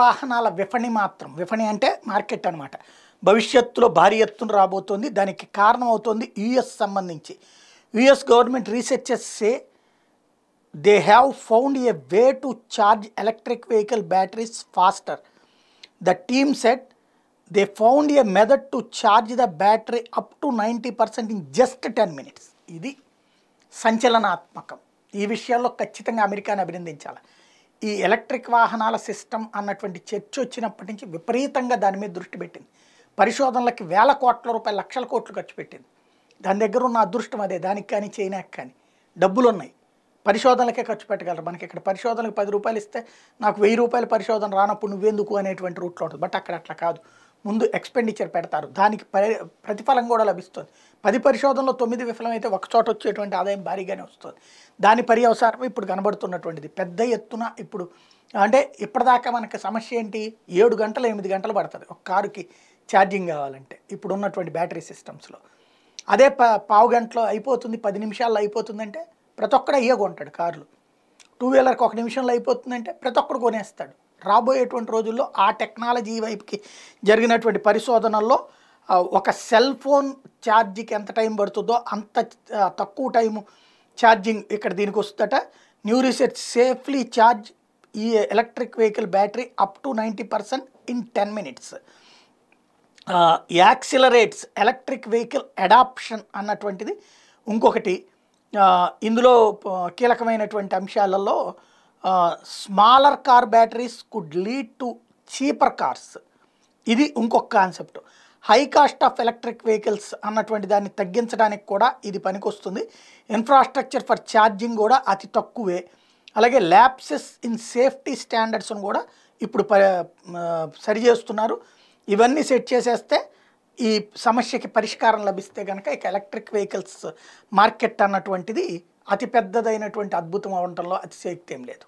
వాహనాల విఫణి మాత్రం విఫణి అంటే మార్కెట్ అనమాట భవిష్యత్తులో భారీ ఎత్తున రాబోతోంది దానికి కారణం అవుతుంది యుఎస్ సంబంధించి US government researches say they have found a way to charge electric vehicle batteries faster the team said they found a method to charge the battery up to ninety percent in just ten minutes ఇది సంచలనాత్మకం ఈ విషయాల్లో ఖచ్చితంగా అమెరికాను అభినందించాలి ఈ electric వాహనాల system అన్నటువంటి చర్చ వచ్చినప్పటి నుంచి విపరీతంగా దాని మీద దృష్టి పెట్టింది పరిశోధనలకి వేల కోట్ల రూపాయలు లక్షల కోట్లు ఖర్చు పెట్టింది దాని దగ్గర ఉన్న అదృష్టం అదే దానికి కానీ చైనాకి కానీ డబ్బులు ఉన్నాయి పరిశోధనలకే ఖర్చు పెట్టగలరు మనకి ఇక్కడ పరిశోధనకు పది రూపాయలు ఇస్తే నాకు వెయ్యి రూపాయల పరిశోధన రానప్పుడు నువ్వెందుకు అనేటువంటి రూట్లో ఉంటుంది బట్ అక్కడ అట్లా కాదు ముందు ఎక్స్పెండిచర్ పెడతారు దానికి ప్రతిఫలం కూడా లభిస్తుంది పది పరిశోధనలో తొమ్మిది విఫలమైతే చోట వచ్చేటువంటి ఆదాయం భారీగానే వస్తుంది దాని పర్యవసారం ఇప్పుడు కనబడుతున్నటువంటిది పెద్ద ఎత్తున ఇప్పుడు అంటే ఇప్పటిదాకా మనకి సమస్య ఏంటి ఏడు గంటలు ఎనిమిది గంటలు పడుతుంది ఒక కారుకి ఛార్జింగ్ కావాలంటే ఇప్పుడు ఉన్నటువంటి బ్యాటరీ సిస్టమ్స్లో అదే ప పావు గంటలో అయిపోతుంది పది నిమిషాల్లో అయిపోతుందంటే ప్రతి ఒక్కడ ఇయ్య కొంటాడు కార్లు టూ వీలర్కి ఒక నిమిషంలో అయిపోతుందంటే ప్రతి ఒక్కడు కొనేస్తాడు రాబోయేటువంటి రోజుల్లో ఆ టెక్నాలజీ వైపుకి జరిగినటువంటి పరిశోధనల్లో ఒక సెల్ ఫోన్ ఛార్జీకి ఎంత టైం పడుతుందో అంత తక్కువ టైము ఛార్జింగ్ ఇక్కడ దీనికి వస్తుందట న్యూ రీసెర్చ్ సేఫ్లీ ఛార్జ్ ఈ electric vehicle battery up to ninety percent in ten minutes accelerates electric vehicle adoption అన్నటువంటిది ఇంకొకటి ఇందులో కీలకమైనటువంటి అంశాలలో smaller car batteries could lead to cheaper cars ఇది ఇంకొక concept high cost of electric vehicles అన్నటువంటి దాన్ని తగ్గించడానికి కూడా ఇది పనికొస్తుంది ఇన్ఫ్రాస్ట్రక్చర్ ఫర్ ఛార్జింగ్ కూడా అతి తక్కువే అలాగే ల్యాప్సెస్ ఇన్ సేఫ్టీ స్టాండర్డ్స్ను కూడా ఇప్పుడు సరి చేస్తున్నారు ఇవన్నీ సెట్ చేసేస్తే ఈ సమస్యకి పరిష్కారం లభిస్తే కనుక ఇక ఎలక్ట్రిక్ వెహికల్స్ మార్కెట్ అన్నటువంటిది అతి పెద్దదైనటువంటి అద్భుతం అవడంలో అతిశయక్తి ఏం లేదు